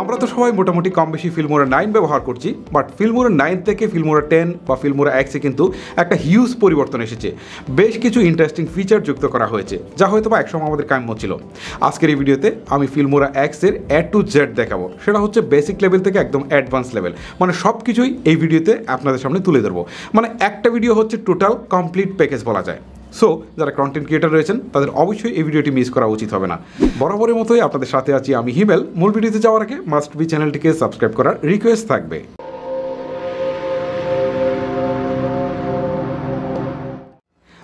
আমরা তো সবাই মোটামুটি কম বেশি ফিল্মোরা নাইন ব্যবহার করছি বাট ফিল্মোরা নাইন থেকে ফিল্মোরা টেন বা ফিল্মোরা এক্সে কিন্তু একটা হিউজ পরিবর্তন এসেছে বেশ কিছু ইন্টারেস্টিং ফিচার যুক্ত করা হয়েছে যা হয়তো বা একসময় আমাদের কাম্য ছিল আজকের এই ভিডিওতে আমি ফিল্মোরা এক্সের এ টু জেড দেখাবো সেটা হচ্ছে বেসিক লেভেল থেকে একদম অ্যাডভান্স লেভেল মানে সব কিছুই এই ভিডিওতে আপনাদের সামনে তুলে ধরবো মানে একটা ভিডিও হচ্ছে টোটাল কমপ্লিট প্যাকেজ বলা যায় সো যারা কন্টেন্ট ক্রিয়েটার রয়েছেন তাদের অবশ্যই এই ভিডিওটি মিস করা উচিত হবে না বরাবরের মতোই আপনাদের সাথে আছি আমি হিমেল মূল ভিডিওতে যাওয়ার আগে মাস্ট বি চ্যানেলটিকে সাবস্ক্রাইব করার রিকোয়েস্ট থাকবে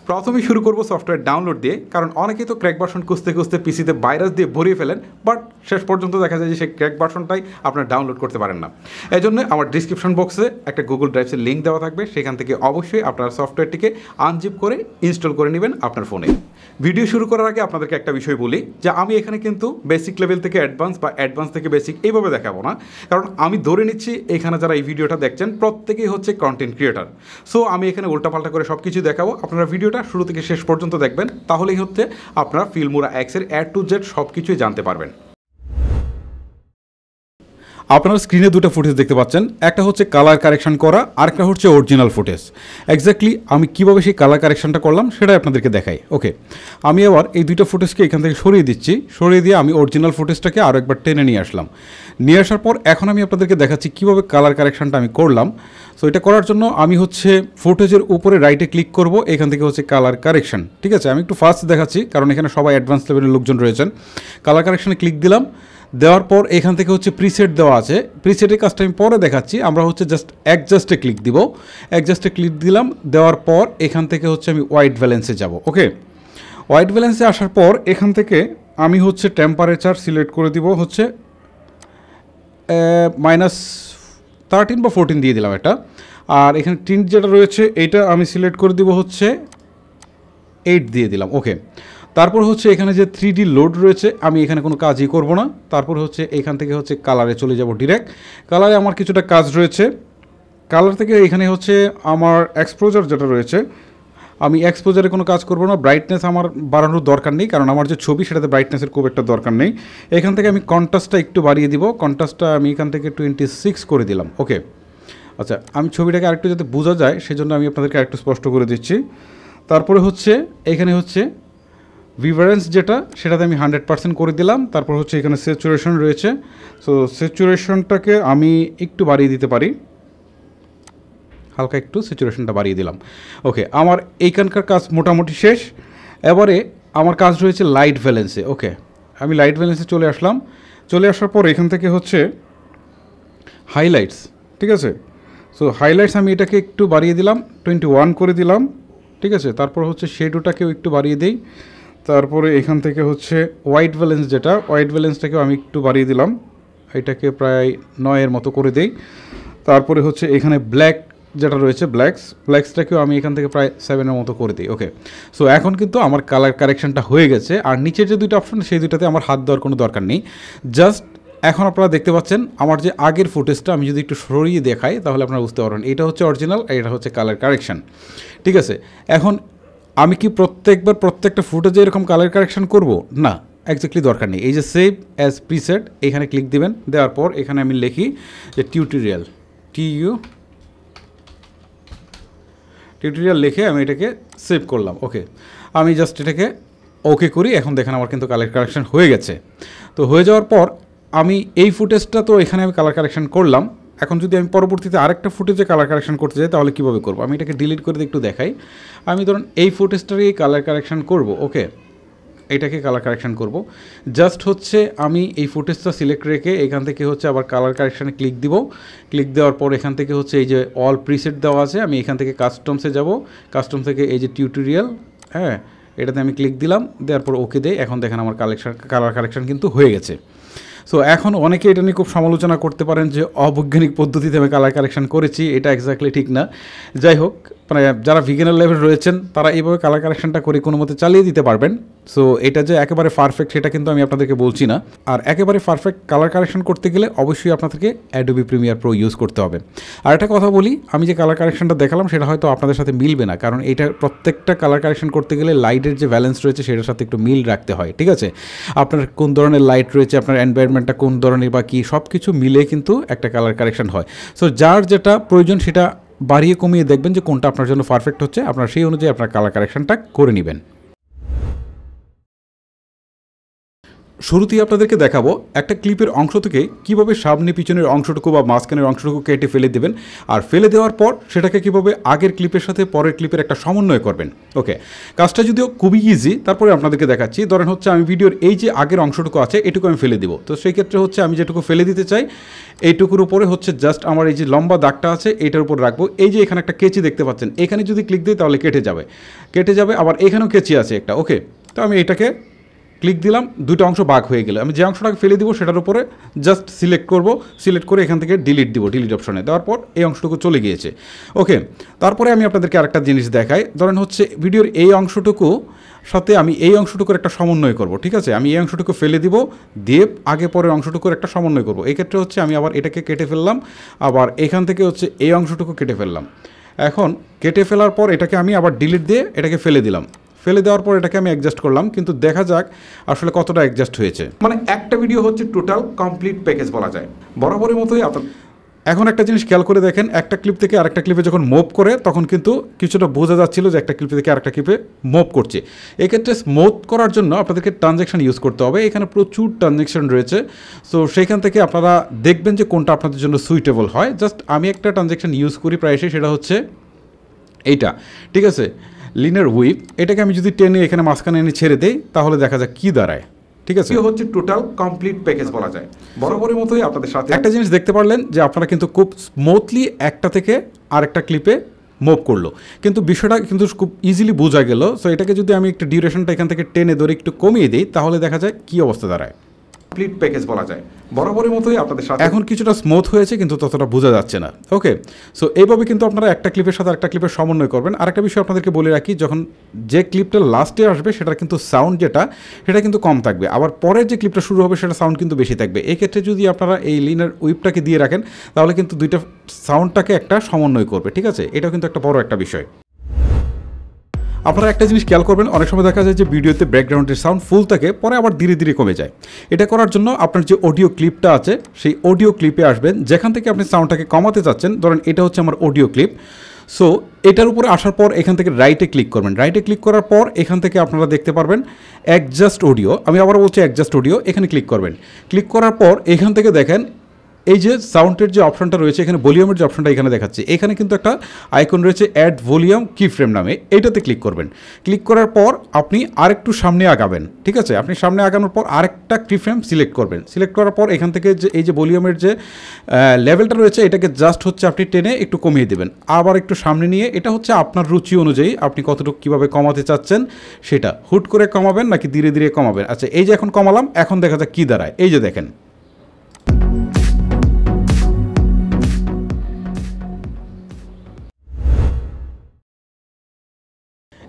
প্রথমে শুরু করব সফটওয়্যার ডাউনলোড দিয়ে কারণ অনেকেই তো ক্র্যাক বাসন খুঁজতে খুঁজতে পিসিতে ভাইরাস দিয়ে ভরিয়ে ফেলেন বাট শেষ পর্যন্ত দেখা যায় যে সেই ক্র্যাক বাসনটাই আপনার ডাউনলোড করতে পারেন না এই জন্য আমার ডিসক্রিপশন বক্সে একটা গুগল ড্রাইভসের লিঙ্ক দেওয়া থাকবে সেখান থেকে অবশ্যই আপনার সফটওয়্যারটিকে আনজিপ করে ইনস্টল করে নেবেন আপনার ফোনে ভিডিও শুরু করার আগে আপনাদেরকে একটা বিষয় বলি যে আমি এখানে কিন্তু বেসিক লেভেল থেকে অ্যাডভান্স বা অ্যাডভান্স থেকে বেসিক এইভাবে দেখাবো না কারণ আমি ধরে নিচ্ছি এখানে যারা এই ভিডিওটা দেখছেন প্রত্যেকেই হচ্ছে কন্টেন্ট ক্রিয়েটার সো আমি এখানে উল্টাপাল্টা করে সব কিছু দেখাবো আপনারা ভিডিও ভিডিওটা শুরু থেকে শেষ পর্যন্ত দেখবেন তাহলেই হচ্ছে আপনারা ফিল্মুরা অ্যাক্সের অ্যাড টু জেড সব কিছুই জানতে পারবেন আপনার স্ক্রিনে দুটো ফুটেজ দেখতে পাচ্ছেন একটা হচ্ছে কালার কারেকশান করা আর একটা হচ্ছে অরিজিনাল ফুটেজ এক্স্যাক্টলি আমি কীভাবে সেই কালার কারেকশানটা করলাম সেটাই আপনাদেরকে দেখাই ওকে আমি আবার এই দুইটা ফুটেজকে এখান থেকে সরিয়ে দিচ্ছি সরিয়ে দিয়ে আমি অরিজিনাল ফুটেজটাকে আরও একবার টেনে নিয়ে আসলাম নিয়ে আসার পর এখন আমি আপনাদেরকে দেখাচ্ছি কীভাবে কালার কারেকশানটা আমি করলাম সো এটা করার জন্য আমি হচ্ছে ফুটেজের উপরে রাইটে ক্লিক করব এখান থেকে হচ্ছে কালার কারেকশান ঠিক আছে আমি একটু ফার্স্ট দেখাচ্ছি কারণ এখানে সবাই অ্যাডভান্স লেভেলের লোকজন রয়েছেন কালার কারেকশানে ক্লিক দিলাম দেওয়ার পর এখান থেকে হচ্ছে প্রিসেট দেওয়া আছে প্রিসেটের কাজটা আমি পরে দেখাচ্ছি আমরা হচ্ছে জাস্ট অ্যাডজাস্টে ক্লিক দিব অ্যাডজাস্টে ক্লিক দিলাম দেওয়ার পর এখান থেকে হচ্ছে আমি হোয়াইট ব্যালেন্সে যাব ওকে হোয়াইট ব্যালেন্সে আসার পর এখান থেকে আমি হচ্ছে টেম্পারেচার সিলেক্ট করে দিব হচ্ছে মাইনাস থার্টিন বা ফোরটিন দিয়ে দিলাম এটা আর এখানে টিন যেটা রয়েছে এটা আমি সিলেক্ট করে দিব হচ্ছে এইট দিয়ে দিলাম ওকে তারপর হচ্ছে এখানে যে থ্রি লোড রয়েছে আমি এখানে কোনো কাজই করব না তারপর হচ্ছে এখান থেকে হচ্ছে কালারে চলে যাব ডিরেক্ট কালারে আমার কিছুটা কাজ রয়েছে কালার থেকে এখানে হচ্ছে আমার এক্সপোজার যেটা রয়েছে আমি এক্সপোজারে কোনো কাজ করব না ব্রাইটনেস আমার বাড়ানোর দরকার নেই কারণ আমার যে ছবি সেটাতে ব্রাইটনেসের খুব একটা দরকার নেই এখান থেকে আমি কন্টাস্টটা একটু বাড়িয়ে দিব কন্টাস্টটা আমি এখান থেকে টোয়েন্টি সিক্স করে দিলাম ওকে আচ্ছা আমি ছবিটাকে আরেকটু যাতে বোঝা যায় সেজন্য আমি আপনাদেরকে আরেকটু স্পষ্ট করে দিচ্ছি তারপরে হচ্ছে এখানে হচ্ছে ভিভারেন্স যেটা সেটাতে আমি হান্ড্রেড পার্সেন্ট করে দিলাম তারপর হচ্ছে এখানে স্যাচুরেশন রয়েছে সো স্যাচুরেশনটাকে আমি একটু বাড়িয়ে দিতে পারি হালকা একটু স্যাচুরেশনটা বাড়িয়ে দিলাম ওকে আমার এইখানকার কাজ মোটামুটি শেষ এবারে আমার কাজ রয়েছে লাইট ব্যালেন্সে ওকে আমি লাইট ব্যালেন্সে চলে আসলাম চলে আসার পর এখান থেকে হচ্ছে হাইলাইটস ঠিক আছে সো হাইলাইটস আমি এটাকে একটু বাড়িয়ে দিলাম টোয়েন্টি ওয়ান করে দিলাম ঠিক আছে তারপর হচ্ছে শেডোটাকেও একটু বাড়িয়ে দিই তারপরে এখান থেকে হচ্ছে হোয়াইট ব্যালেন্স যেটা হোয়াইট ব্যালেন্সটাকেও আমি একটু বাড়িয়ে দিলাম এটাকে প্রায় নয়ের মতো করে দেই তারপরে হচ্ছে এখানে ব্ল্যাক যেটা রয়েছে ব্ল্যাকস ব্ল্যাকসটাকেও আমি এখান থেকে প্রায় সেভেনের মতো করে দিই ওকে সো এখন কিন্তু আমার কালার কারেকশানটা হয়ে গেছে আর নিচের যে দুইটা অপশান সেই দুটাতে আমার হাত দেওয়ার কোনো দরকার নেই জাস্ট এখন আপনারা দেখতে পাচ্ছেন আমার যে আগের ফুটেজটা আমি যদি একটু সরিয়ে দেখাই তাহলে আপনারা বুঝতে পারবেন এটা হচ্ছে অরিজিনাল আর এটা হচ্ছে কালার কারেকশান ঠিক আছে এখন আমি কি প্রত্যেকবার প্রত্যেকটা ফুটেজে এরকম কালার কারেকশন করব না একজাক্টলি দরকার নেই এই যে সেভ অ্যাজ প্রিসেট এখানে ক্লিক দিবেন দেওয়ার পর এখানে আমি লিখি যে টিউটোরিয়াল ইউ টিউটোরিয়াল লিখে আমি এটাকে সেভ করলাম ওকে আমি জাস্ট এটাকে ওকে করি এখন দেখেন আমার কিন্তু কালার কারেকশন হয়ে গেছে তো হয়ে যাওয়ার পর আমি এই ফুটেজটা তো এখানে আমি কালার কারেকশান করলাম এখন যদি আমি পরবর্তীতে আরেকটা ফুটেজে কালার কারেকশন করতে চাই তাহলে কীভাবে করবো আমি এটাকে ডিলিট করে একটু দেখাই আমি ধরুন এই ফুটেজটারই কালার কারেকশন করব ওকে এটাকে কালার কারেকশান করব জাস্ট হচ্ছে আমি এই ফুটেজটা সিলেক্ট রেখে এখান থেকে হচ্ছে আবার কালার কারেকশানে ক্লিক দিব ক্লিক দেওয়ার পর এখান থেকে হচ্ছে এই যে অল প্রিসেট দেওয়া আছে আমি এখান থেকে কাস্টমসে যাব কাস্টম থেকে এই যে টিউটোরিয়াল হ্যাঁ এটাতে আমি ক্লিক দিলাম দেওয়ার পর ওকে দেয় এখন দেখেন আমার কালেকশান কালার কারেকশান কিন্তু হয়ে গেছে সো এখন অনেকে এটা নিয়ে খুব সমালোচনা করতে পারেন যে অবৈজ্ঞানিক পদ্ধতিতে আমি কালার কালেকশন করেছি এটা এক্স্যাক্টলি ঠিক না যাই হোক মানে যারা ভিগেনার লেভেল রয়েছেন তারা এইভাবে কালার কালেকশনটা করে কোনো মতে চালিয়ে দিতে পারবেন সো এটা যে একেবারে পারফেক্ট সেটা কিন্তু আমি আপনাদেরকে বলছি না আর একেবারে পারফেক্ট কালার কালেকশন করতে গেলে অবশ্যই আপনাদেরকে অ্যাডোবি প্রিমিয়ার প্রো ইউজ করতে হবে আর একটা কথা বলি আমি যে কালার কালেকশনটা দেখালাম সেটা হয়তো আপনাদের সাথে মিলবে না কারণ এটা প্রত্যেকটা কালার কালেকশন করতে গেলে লাইটের যে ব্যালেন্স রয়েছে সেটার সাথে একটু মিল রাখতে হয় ঠিক আছে আপনার কোন ধরনের লাইট রয়েছে আপনার এনভায়রনমেন্টটা কোন ধরনের বা কী সব কিছু মিলে কিন্তু একটা কালার কালেকশন হয় সো যার যেটা প্রয়োজন সেটা বাড়িয়ে কমিয়ে দেখবেন যে কোনটা আপনার জন্য পারফেক্ট হচ্ছে আপনার সেই অনুযায়ী আপনার কালার কারেকশানটা করে নেবেন শুরুতেই আপনাদেরকে দেখাবো একটা ক্লিপের অংশ থেকে কিভাবে সামনে পিছনের অংশটুকু বা মাঝখানের অংশটুকু কেটে ফেলে দেবেন আর ফেলে দেওয়ার পর সেটাকে কিভাবে আগের ক্লিপের সাথে পরের ক্লিপের একটা সমন্বয় করবেন ওকে কাজটা যদিও খুবই ইজি তারপরে আপনাদেরকে দেখাচ্ছি ধরেন হচ্ছে আমি ভিডিওর এই যে আগের অংশটুকু আছে এটুকু আমি ফেলে দিব তো সেই ক্ষেত্রে হচ্ছে আমি যেটুকু ফেলে দিতে চাই এইটুকুর উপরে হচ্ছে জাস্ট আমার এই যে লম্বা দাগটা আছে এটার উপর রাখবো এই যে এখানে একটা কেচি দেখতে পাচ্ছেন এখানে যদি ক্লিক দিই তাহলে কেটে যাবে কেটে যাবে আবার এখানেও কেচি আছে একটা ওকে তো আমি এটাকে ক্লিক দিলাম দুটো অংশ বাঘ হয়ে গেল আমি যে অংশটাকে ফেলে দিব সেটার উপরে জাস্ট সিলেক্ট করব সিলেক্ট করে এখান থেকে ডিলিট দিব ডিলিট অপশনে দেওয়ার পর এই অংশটুকু চলে গিয়েছে ওকে তারপরে আমি আপনাদেরকে আরেকটা জিনিস দেখাই ধরেন হচ্ছে ভিডিওর এই অংশটুকু সাথে আমি এই অংশটুকুর একটা সমন্বয় করব ঠিক আছে আমি এই অংশটুকু ফেলে দিব দিয়ে আগে পরের অংশটুকুর একটা সমন্বয় করব এই ক্ষেত্রে হচ্ছে আমি আবার এটাকে কেটে ফেললাম আবার এখান থেকে হচ্ছে এই অংশটুকু কেটে ফেললাম এখন কেটে ফেলার পর এটাকে আমি আবার ডিলিট দিয়ে এটাকে ফেলে দিলাম ফেলে দেওয়ার পর এটাকে আমি অ্যাডজাস্ট করলাম কিন্তু দেখা যাক আসলে কতটা অ্যাডজাস্ট হয়েছে মানে একটা ভিডিও হচ্ছে টোটাল কমপ্লিট প্যাকেজ বলা যায় বরাবরের মতোই আপনার এখন একটা জিনিস খেয়াল করে দেখেন একটা ক্লিপ থেকে আরেকটা ক্লিপে যখন মুভ করে তখন কিন্তু কিছুটা বোঝা যাচ্ছিল যে একটা ক্লিপ থেকে আরেকটা ক্লিপে মুভ করছে এক্ষেত্রে স্মুথ করার জন্য আপনাদেরকে ট্রানজ্যাকশান ইউজ করতে হবে এখানে প্রচুর ট্রানজ্যাকশান রয়েছে সো সেইখান থেকে আপনারা দেখবেন যে কোনটা আপনাদের জন্য সুইটেবল হয় জাস্ট আমি একটা ট্রানজ্যাকশান ইউজ করি প্রায় সেটা হচ্ছে এইটা ঠিক আছে লিনের উইপ এটাকে আমি যদি টেনে এখানে মাঝখানে এনে ছেড়ে দেই তাহলে দেখা যাক কি দাঁড়ায় ঠিক আছে হচ্ছে টোটাল কমপ্লিট প্যাকেজ বলা যায় বরাবরের মতোই আপনাদের সাথে একটা জিনিস দেখতে পারলেন যে আপনারা কিন্তু খুব স্মুথলি একটা থেকে আরেকটা ক্লিপে মুভ করলো কিন্তু বিষয়টা কিন্তু খুব ইজিলি বোঝা গেল সো এটাকে যদি আমি একটু ডিউরেশনটা এখান থেকে টেনে ধরে একটু কমিয়ে দিই তাহলে দেখা যায় কী অবস্থা দাঁড়ায় স্প্লিট প্যাকেজ বলা যায় বরাবরের মতোই আপনাদের সাথে এখন কিছুটা স্মুথ হয়েছে কিন্তু ততটা বোঝা যাচ্ছে না ওকে সো এইভাবে কিন্তু আপনারা একটা ক্লিপের সাথে একটা ক্লিপের সমন্বয় করবেন আরেকটা বিষয় আপনাদেরকে বলে রাখি যখন যে ক্লিপটা লাস্টে আসবে সেটা কিন্তু সাউন্ড যেটা সেটা কিন্তু কম থাকবে আবার পরের যে ক্লিপটা শুরু হবে সেটা সাউন্ড কিন্তু বেশি থাকবে এক্ষেত্রে যদি আপনারা এই লিনার উইপটাকে দিয়ে রাখেন তাহলে কিন্তু দুইটা সাউন্ডটাকে একটা সমন্বয় করবে ঠিক আছে এটাও কিন্তু একটা বড় একটা বিষয় আপনারা একটা জিনিস খেয়াল করবেন অনেক সময় দেখা যায় যে ভিডিওতে ব্যাকগ্রাউন্ডের সাউন্ড ফুল থাকে পরে আবার ধীরে ধীরে কমে যায় এটা করার জন্য আপনার যে অডিও ক্লিপটা আছে সেই অডিও ক্লিপে আসবেন যেখান থেকে আপনি সাউন্ডটাকে কমাতে চাচ্ছেন ধরেন এটা হচ্ছে আমার অডিও ক্লিপ সো এটার উপরে আসার পর এখান থেকে রাইটে ক্লিক করবেন রাইটে ক্লিক করার পর এখান থেকে আপনারা দেখতে পারবেন অ্যাডজাস্ট অডিও আমি আবার বলছি অ্যাডজাস্ট অডিও এখানে ক্লিক করবেন ক্লিক করার পর এখান থেকে দেখেন এই যে সাউন্ডের যে অপশনটা রয়েছে এখানে ভলিউমের যে অপশনটা এখানে দেখাচ্ছে এখানে কিন্তু একটা আইকন রয়েছে অ্যাড ভলিউম কি ফ্রেম নামে এইটাতে ক্লিক করবেন ক্লিক করার পর আপনি আরেকটু সামনে আগাবেন ঠিক আছে আপনি সামনে আগানোর পর আরেকটা কি ফ্রেম সিলেক্ট করবেন সিলেক্ট করার পর এখান থেকে যে এই যে ভলিউমের যে লেভেলটা রয়েছে এটাকে জাস্ট হচ্ছে আপনি টেনে একটু কমিয়ে দেবেন আবার একটু সামনে নিয়ে এটা হচ্ছে আপনার রুচি অনুযায়ী আপনি কতটুকু কীভাবে কমাতে চাচ্ছেন সেটা হুট করে কমাবেন নাকি ধীরে ধীরে কমাবেন আচ্ছা এই যে এখন কমালাম এখন দেখা যাক কী দাঁড়ায় এই যে দেখেন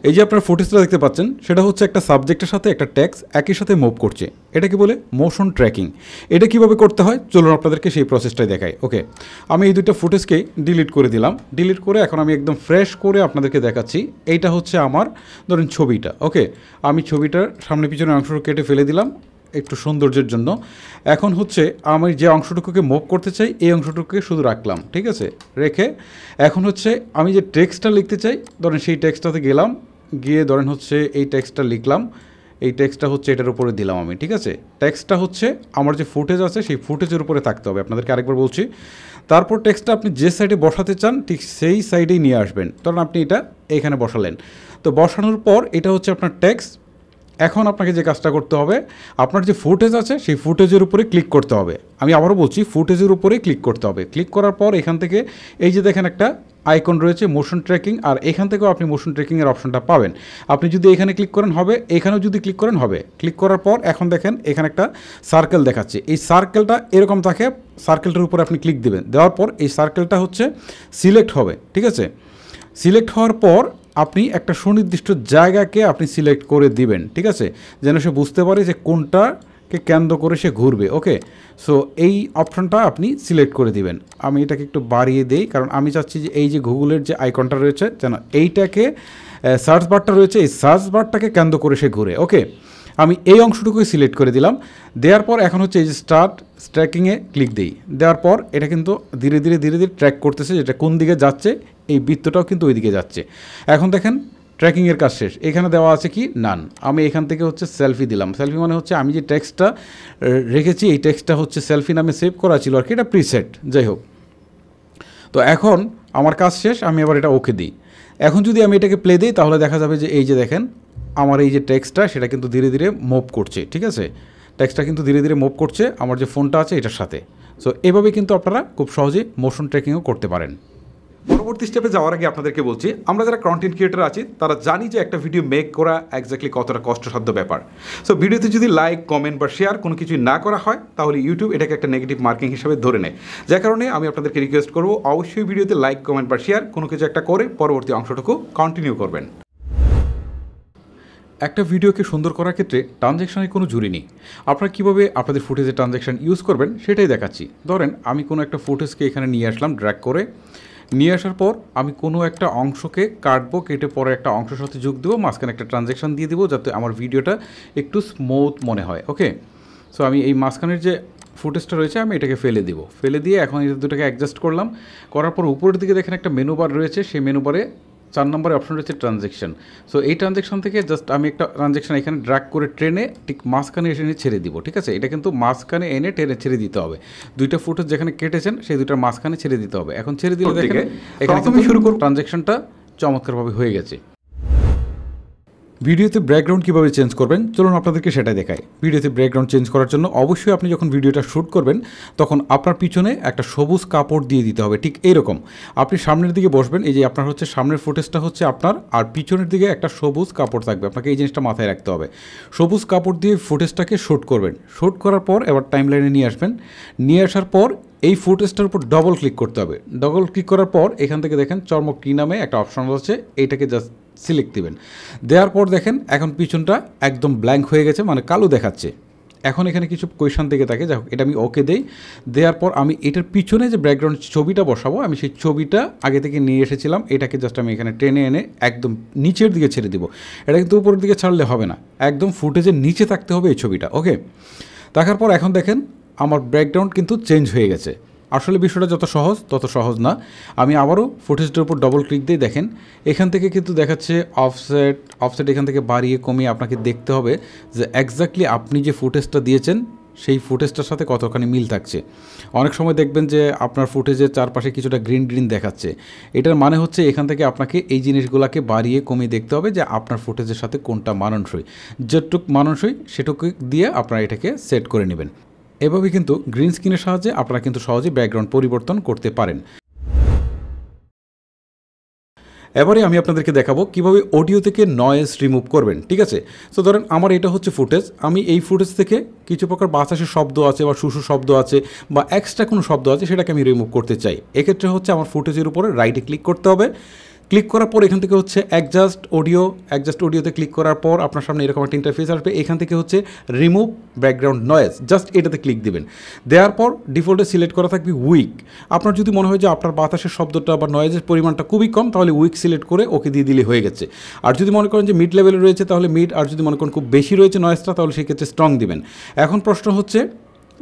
এই যে আপনার ফুটেজটা দেখতে পাচ্ছেন সেটা হচ্ছে একটা সাবজেক্টের সাথে একটা ট্যাক্স একই সাথে মুভ করছে এটা কি বলে মোশন ট্র্যাকিং এটা কিভাবে করতে হয় চলুন আপনাদেরকে সেই প্রসেসটাই দেখাই ওকে আমি এই দুইটা ফুটেজকে ডিলিট করে দিলাম ডিলিট করে এখন আমি একদম ফ্রেশ করে আপনাদেরকে দেখাচ্ছি এইটা হচ্ছে আমার ধরেন ছবিটা ওকে আমি ছবিটার সামনে পিছনে অংশটা কেটে ফেলে দিলাম একটু সৌন্দর্যের জন্য এখন হচ্ছে আমি যে অংশটুকুকে মুভ করতে চাই এই অংশটুকুকে শুধু রাখলাম ঠিক আছে রেখে এখন হচ্ছে আমি যে টেক্সটটা লিখতে চাই ধরেন সেই টেক্সটটাতে গেলাম গিয়ে ধরেন হচ্ছে এই টেক্সটটা লিখলাম এই টেক্সটটা হচ্ছে এটার উপরে দিলাম আমি ঠিক আছে টেক্সটটা হচ্ছে আমার যে ফুটেজ আছে সেই ফুটেজের উপরে থাকতে হবে আপনাদেরকে আরেকবার বলছি তারপর টেক্সটটা আপনি যে সাইডে বসাতে চান ঠিক সেই সাইডেই নিয়ে আসবেন ধরুন আপনি এটা এখানে বসালেন তো বসানোর পর এটা হচ্ছে আপনার টেক্স এখন আপনাকে যে কাজটা করতে হবে আপনার যে ফুটেজ আছে সেই ফুটেজের উপরে ক্লিক করতে হবে আমি আবারও বলছি ফুটেজের উপরে ক্লিক করতে হবে ক্লিক করার পর এখান থেকে এই যে দেখেন একটা আইকন রয়েছে মোশন ট্র্যাকিং আর এখান থেকেও আপনি মোশন ট্র্যাকিংয়ের অপশনটা পাবেন আপনি যদি এখানে ক্লিক করেন হবে এখানেও যদি ক্লিক করেন হবে ক্লিক করার পর এখন দেখেন এখানে একটা সার্কেল দেখাচ্ছে এই সার্কেলটা এরকম থাকে সার্কেলটার উপর আপনি ক্লিক দেবেন দেওয়ার পর এই সার্কেলটা হচ্ছে সিলেক্ট হবে ঠিক আছে সিলেক্ট হওয়ার পর আপনি একটা সুনির্দিষ্ট জায়গাকে আপনি সিলেক্ট করে দিবেন ঠিক আছে যেন সে বুঝতে পারে যে কোনটা কে কেন্দ্র করে সে ঘুরবে ওকে সো এই অপশনটা আপনি সিলেক্ট করে দিবেন আমি এটাকে একটু বাড়িয়ে দেই কারণ আমি চাচ্ছি যে এই যে গুগলের যে আইকনটা রয়েছে যেন এইটাকে সার্চ বারটা রয়েছে এই সার্চ বারটাকে কেন্দ্র করে সে ঘুরে ওকে আমি এই অংশটুকুই সিলেক্ট করে দিলাম দেওয়ার পর এখন হচ্ছে এই যে স্টার্ট ট্র্যাকিংয়ে ক্লিক দিই দেওয়ার পর এটা কিন্তু ধীরে ধীরে ধীরে ধীরে ট্র্যাক করতেছে যেটা কোন দিকে যাচ্ছে এই বৃত্তটাও কিন্তু ওই দিকে যাচ্ছে এখন দেখেন ট্র্যাকিংয়ের কাজ শেষ এখানে দেওয়া আছে কি নান আমি এখান থেকে হচ্ছে সেলফি দিলাম সেলফি মানে হচ্ছে আমি যে টেক্সটটা রেখেছি এই টেক্সটটা হচ্ছে সেলফি নামে সেভ করা ছিল আর কি এটা প্রিসেট যাই হোক তো এখন আমার কাজ শেষ আমি আবার এটা ওকে দিই এখন যদি আমি এটাকে প্লে দিই তাহলে দেখা যাবে যে এই যে দেখেন আমার এই যে টেক্সটটা সেটা কিন্তু ধীরে ধীরে মুভ করছে ঠিক আছে টেক্সটটা কিন্তু ধীরে ধীরে মুভ করছে আমার যে ফোনটা আছে এটার সাথে সো এভাবে কিন্তু আপনারা খুব সহজে মোশন ট্র্যাকিংও করতে পারেন পরবর্তী স্টেপে যাওয়ার আগে আপনাদেরকে বলছি আমরা যারা কন্টেন্ট ক্রিয়েটার আছি তারা জানি যে একটা ভিডিও মেক করা একজাক্টলি কতটা কষ্টসাধ্য ব্যাপার সো ভিডিওতে যদি লাইক কমেন্ট বা শেয়ার কোনো কিছুই না করা হয় তাহলে ইউটিউব এটাকে একটা নেগেটিভ মার্কিং হিসাবে ধরে নেয় যার কারণে আমি আপনাদেরকে রিকোয়েস্ট করবো অবশ্যই ভিডিওতে লাইক কমেন্ট বা শেয়ার কোনো কিছু একটা করে পরবর্তী অংশটুকু কন্টিনিউ করবেন একটা ভিডিওকে সুন্দর করার ক্ষেত্রে ট্রানজ্যাকশানের কোনো জুড়ি নেই আপনারা কীভাবে আপনাদের ফুটেজে ট্রানজ্যাকশান ইউজ করবেন সেটাই দেখাচ্ছি ধরেন আমি কোনো একটা ফুটেজকে এখানে নিয়ে আসলাম ড্র্যাক করে নিয়ে আসার পর আমি কোনো একটা অংশকে কাটবো কেটে পরে একটা অংশের সাথে যোগ দেবো মাঝখানে একটা ট্রানজ্যাকশান দিয়ে দেবো যাতে আমার ভিডিওটা একটু স্মুথ মনে হয় ওকে সো আমি এই মাঝখানের যে ফুটেজটা রয়েছে আমি এটাকে ফেলে দিব ফেলে দিয়ে এখন এই দুটোকে অ্যাডজাস্ট করলাম করার পর উপরের দিকে দেখেন একটা মেনু বার রয়েছে সেই মেনু বারে চার নম্বরে অপশন রয়েছে ট্রানজেকশন সো এই ট্রানজেকশন থেকে জাস্ট আমি একটা ট্রানজেকশন এখানে ড্রাক করে ট্রেনে ঠিক মাঝখানে এসে ছেড়ে দিব ঠিক আছে এটা কিন্তু মাঝখানে এনে ট্রেনে ছেড়ে দিতে হবে দুইটা ফুটো যেখানে কেটেছেন সেই দুইটার মাঝখানে ছেড়ে দিতে হবে এখন ছেড়ে দিলে দেখেন এখানে শুরু করুন ট্রানজেকশনটা চমৎকারভাবে হয়ে গেছে ভিডিওতে ব্যাকগ্রাউন্ড কীভাবে চেঞ্জ করবেন চলুন আপনাদেরকে সেটাই দেখায় ভিডিওতে ব্যাকগ্রাউন্ড চেঞ্জ করার জন্য অবশ্যই আপনি যখন ভিডিওটা শ্যুট করবেন তখন আপনার পিছনে একটা সবুজ কাপড় দিয়ে দিতে হবে ঠিক এইরকম আপনি সামনের দিকে বসবেন এই যে আপনার হচ্ছে সামনের ফুটেজটা হচ্ছে আপনার আর পিছনের দিকে একটা সবুজ কাপড় থাকবে আপনাকে এই জিনিসটা মাথায় রাখতে হবে সবুজ কাপড় দিয়ে ফুটেজটাকে শ্যুট করবেন শ্যুট করার পর এবার টাইম লাইনে নিয়ে আসবেন নিয়ে আসার পর এই ফুটেজটার উপর ডবল ক্লিক করতে হবে ডবল ক্লিক করার পর এখান থেকে দেখেন চর্মক কি নামে একটা অপশন রয়েছে এইটাকে জাস্ট সিলেক্ট দেবেন দেওয়ার পর দেখেন এখন পিছনটা একদম ব্ল্যাঙ্ক হয়ে গেছে মানে কালো দেখাচ্ছে এখন এখানে কিছু কোয়েশন থেকে থাকে যাই এটা আমি ওকে দেই দেওয়ার পর আমি এটার পিছনে যে ব্যাকগ্রাউন্ড ছবিটা বসাবো আমি সেই ছবিটা আগে থেকে নিয়ে এসেছিলাম এটাকে জাস্ট আমি এখানে টেনে এনে একদম নিচের দিকে ছেড়ে দিব এটা কিন্তু উপরের দিকে ছাড়লে হবে না একদম ফুটেজের নিচে থাকতে হবে এই ছবিটা ওকে দেখার পর এখন দেখেন আমার ব্যাকগ্রাউন্ড কিন্তু চেঞ্জ হয়ে গেছে আসলে বিষয়টা যত সহজ তত সহজ না আমি আবারও ফুটেজটার উপর ডবল ক্লিক দিয়ে দেখেন এখান থেকে কিন্তু দেখাচ্ছে অফসেট অফসেট এখান থেকে বাড়িয়ে কমিয়ে আপনাকে দেখতে হবে যে একজাক্টলি আপনি যে ফুটেজটা দিয়েছেন সেই ফুটেজটার সাথে কতখানি মিল থাকছে অনেক সময় দেখবেন যে আপনার ফুটেজের চারপাশে কিছুটা গ্রিন গ্রিন দেখাচ্ছে এটার মানে হচ্ছে এখান থেকে আপনাকে এই জিনিসগুলোকে বাড়িয়ে কমিয়ে দেখতে হবে যে আপনার ফুটেজের সাথে কোনটা মানানসই যেটুক মানানসই সেটুকু দিয়ে আপনারা এটাকে সেট করে নেবেন এভাবে কিন্তু গ্রিন স্ক্রিনের সাহায্যে আপনারা কিন্তু সহজে ব্যাকগ্রাউন্ড পরিবর্তন করতে পারেন এবারে আমি আপনাদেরকে দেখাবো কিভাবে অডিও থেকে নয়েজ রিমুভ করবেন ঠিক আছে তো ধরেন আমার এটা হচ্ছে ফুটেজ আমি এই ফুটেজ থেকে কিছু প্রকার বাতাসের শব্দ আছে বা শুশু শব্দ আছে বা এক্সট্রা কোনো শব্দ আছে সেটাকে আমি রিমুভ করতে চাই এক্ষেত্রে হচ্ছে আমার ফুটেজের উপরে রাইটে ক্লিক করতে হবে ক্লিক করার পর এখান থেকে হচ্ছে অ্যাডজাস্ট অডিও অ্যাডজাস্ট অডিওতে ক্লিক করার পর আপনার সামনে এরকম একটা ইন্টারফেস আসবে এখান থেকে হচ্ছে রিমুভ ব্যাকগ্রাউন্ড নয়েজ জাস্ট এটাতে ক্লিক দেবেন দেওয়ার পর ডিফল্টে সিলেক্ট করা থাকবে উইক আপনার যদি মনে হয় যে আপনার বাতাসের শব্দটা বা নয়েজের পরিমাণটা খুবই কম তাহলে উইক সিলেক্ট করে ওকে দিয়ে দিলে হয়ে গেছে আর যদি মনে করেন যে মিড লেভেলে রয়েছে তাহলে মিড আর যদি মনে করেন খুব বেশি রয়েছে নয়েজটা তাহলে সেক্ষেত্রে স্ট্রং দিবেন এখন প্রশ্ন হচ্ছে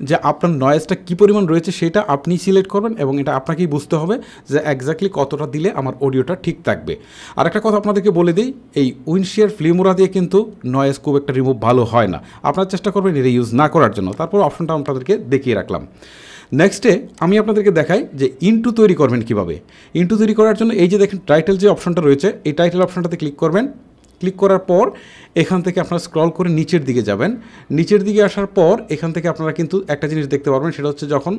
যে আপনার নয়েজটা কী পরিমাণ রয়েছে সেটা আপনি সিলেক্ট করবেন এবং এটা আপনাকেই বুঝতে হবে যে একজাক্টলি কতটা দিলে আমার অডিওটা ঠিক থাকবে আর একটা কথা আপনাদেরকে বলে দিই এই উইনশিয়ার ফ্লিমোরা দিয়ে কিন্তু নয়েজ খুব একটা রিমুভ ভালো হয় না আপনারা চেষ্টা করবেন এটা ইউজ না করার জন্য তারপর অপশনটা আপনাদেরকে দেখিয়ে রাখলাম নেক্সটে আমি আপনাদেরকে দেখাই যে ইনটু তৈরি করবেন কিভাবে ইনটু তৈরি করার জন্য এই যে দেখেন টাইটেল যে অপশনটা রয়েছে এই টাইটেল অপশনটাতে ক্লিক করবেন ক্লিক করার পর এখান থেকে আপনারা স্ক্রল করে নিচের দিকে যাবেন নিচের দিকে আসার পর এখান থেকে আপনারা কিন্তু একটা জিনিস দেখতে পারবেন সেটা হচ্ছে যখন